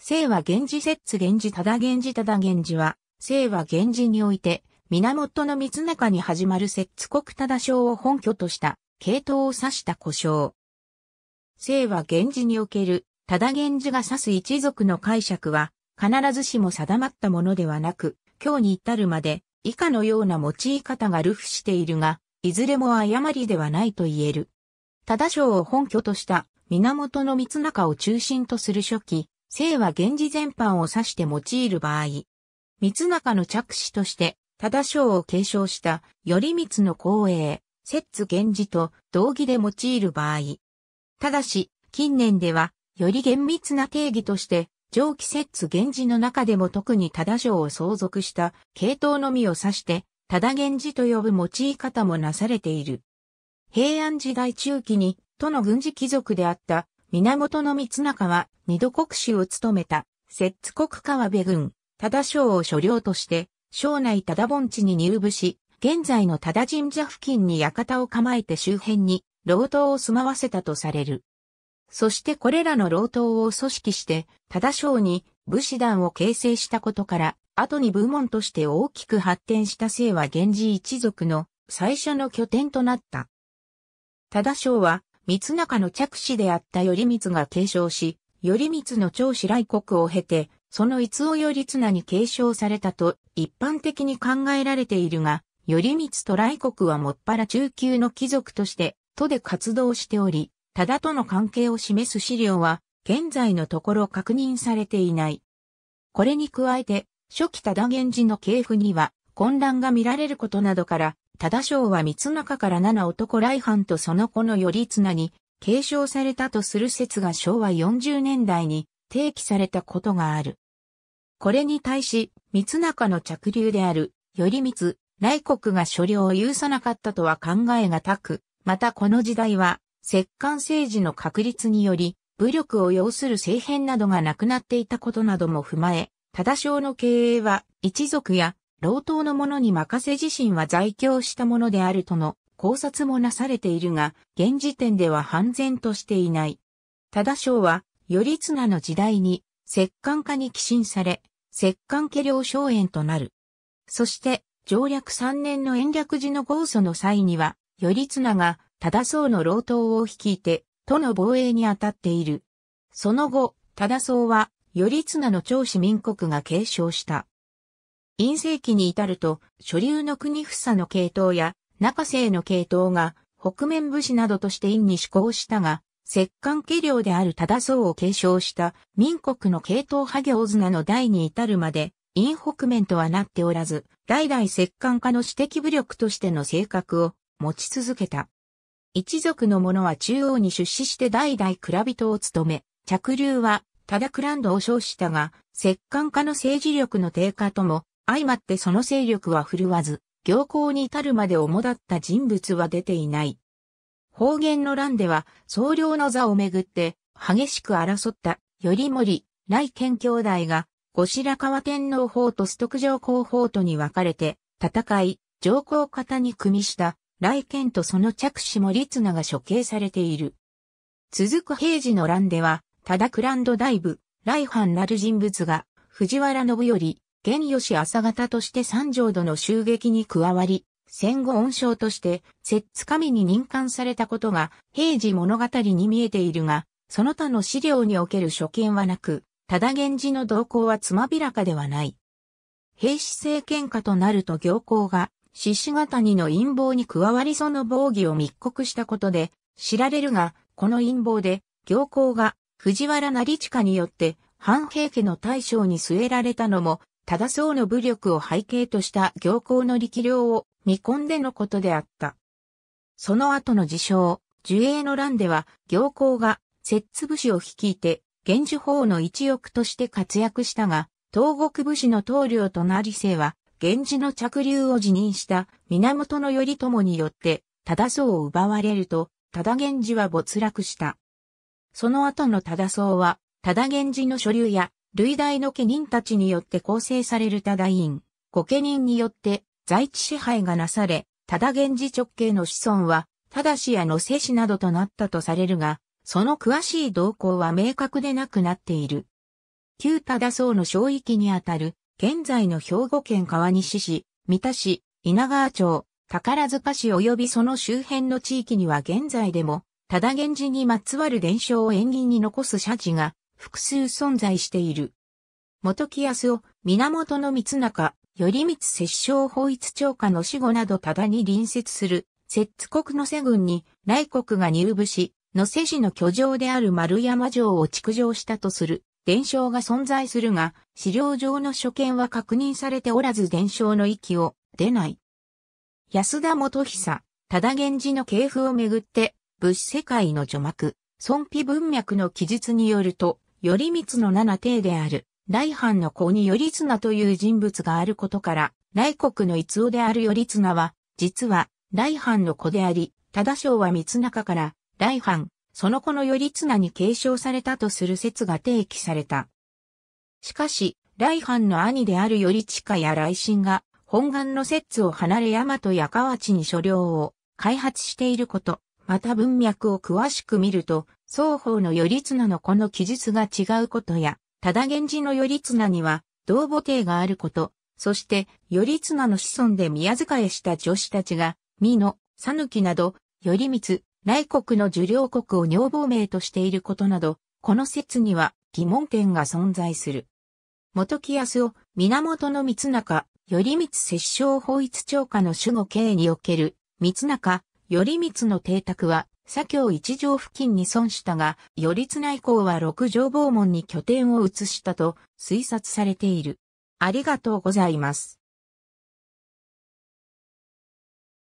聖は源氏摂津源氏ただ源氏ただ源氏は、聖は源氏において、源の三中に始まる摂津国ただ章を本拠とした、系統を指した呼称。聖は源氏における、ただ源氏が指す一族の解釈は、必ずしも定まったものではなく、今日に至るまで、以下のような用い方が流布しているが、いずれも誤りではないと言える。ただ章を本拠とした、源の三中を中心とする初期、生は源氏全般を指して用いる場合、三中の着手として、忠章を継承した頼光の光栄、摂津源氏と同義で用いる場合。ただし、近年では、より厳密な定義として、上記摂津源氏の中でも特に忠章を相続した系統のみを指して、忠源氏と呼ぶ用い方もなされている。平安時代中期に、都の軍事貴族であった源光中は二度国主を務めた、摂津国川辺軍、忠将を所領として、省内忠盆地に入部し、現在の忠神社付近に館を構えて周辺に、老頭を住まわせたとされる。そしてこれらの老頭を組織して、忠将に武士団を形成したことから、後に部門として大きく発展した清は源氏一族の最初の拠点となった。忠将は三中の着手であった頼光が継承し、頼光の長子来国を経て、その逸尾頼綱に継承されたと一般的に考えられているが、頼光と来国はもっぱら中級の貴族として、都で活動しており、ただとの関係を示す資料は、現在のところ確認されていない。これに加えて、初期だ源氏の系譜には混乱が見られることなどから、忠正は三中から七男来藩とその子の頼綱に継承されたとする説が昭和40年代に提起されたことがある。これに対し、三中の着流である、頼光、来国が所領を許さなかったとは考えがたく、またこの時代は、摂関政治の確立により、武力を要する政変などがなくなっていたことなども踏まえ、忠正の経営は一族や老頭の者に任せ自身は在京したものであるとの考察もなされているが、現時点では判然としていない。忠正は、頼綱の時代に、摂関家に寄進され、摂関家領荘園となる。そして、上略三年の延暦寺の豪祖の際には、頼綱が忠相の老頭を率いて、都の防衛に当たっている。その後、忠相は、頼綱の長子民国が継承した。陰性期に至ると、所流の国房の系統や中世の系統が北面武士などとして陰に志向したが、摂関家領である忠相を継承した民国の系統派行綱の代に至るまで、陰北面とはなっておらず、代々摂関家の私的武力としての性格を持ち続けた。一族の者は中央に出資して代々蔵人を務め、着流は、ただクランドを称したが、摂関家の政治力の低下とも、相まってその勢力は振るわず、行幸に至るまで主だった人物は出ていない。方言の乱では、総領の座をめぐって、激しく争った、頼森、来県兄弟が、後白河天皇法と須徳上皇法とに分かれて、戦い、上皇方に組みした、来県とその着手も立名が処刑されている。続く平治の乱では、忠クランド大部、来藩なる人物が、藤原信頼、現吉朝方として三条度の襲撃に加わり、戦後恩賞として、摂津神に任官されたことが、平時物語に見えているが、その他の資料における所見はなく、ただ源氏の動向はつまびらかではない。平氏政権下となると行幸が、獅子型にの陰謀に加わりその防御を密告したことで、知られるが、この陰謀で、行幸が藤原成親によって、半平家の大将に据えられたのも、忠相の武力を背景とした行幸の力量を見込んでのことであった。その後の自称、樹英の乱では、行幸が、摂津武士を率いて、源氏法の一翼として活躍したが、東国武士の棟梁となり生は、源氏の着流を辞任した源頼朝によって、忠相を奪われると、忠源氏は没落した。その後の忠相は、忠源氏の所流や類大の家人たちによって構成される多大院、御家人によって在地支配がなされ、ただ源氏直系の子孫は、ただしやのせしなどとなったとされるが、その詳しい動向は明確でなくなっている。旧忠僧の小域にあたる、現在の兵庫県川西市、三田市、稲川町、宝塚市及びその周辺の地域には現在でも、ただ源氏にまつわる伝承を縁起に残す社寺が複数存在している。元木康夫、源の光中、頼光摂政法一長官の死後などただに隣接する、摂津国の瀬軍に、来国が入部し、野瀬氏の居城である丸山城を築城したとする、伝承が存在するが、資料上の所見は確認されておらず伝承の域を出ない。安田元久、多田源氏の系譜をめぐって、物世界の除幕、尊卑文脈の記述によると、頼光の七帝である、来藩の子に頼綱という人物があることから、来国の逸夫である頼綱は、実は、来藩の子であり、忠正は光中から、来藩、その子の頼綱に継承されたとする説が提起された。しかし、来藩の兄である頼近や来親が、本願の摂を離れ大和や河内に所領を開発していること、また文脈を詳しく見ると、双方の頼綱のこの記述が違うことや、ただ源氏の頼綱には、同母帝があること、そして、頼綱の子孫で宮遣いした女子たちが、美濃、佐岐など、頼光、内国の受領国を女房名としていることなど、この説には疑問点が存在する。元木康夫、源の光中、頼光摂政法一長下の守護刑における、光中、頼光の邸宅は、左京一条付近に損したが、頼綱以降は六条防門に拠点を移したと推察されている。ありがとうございます。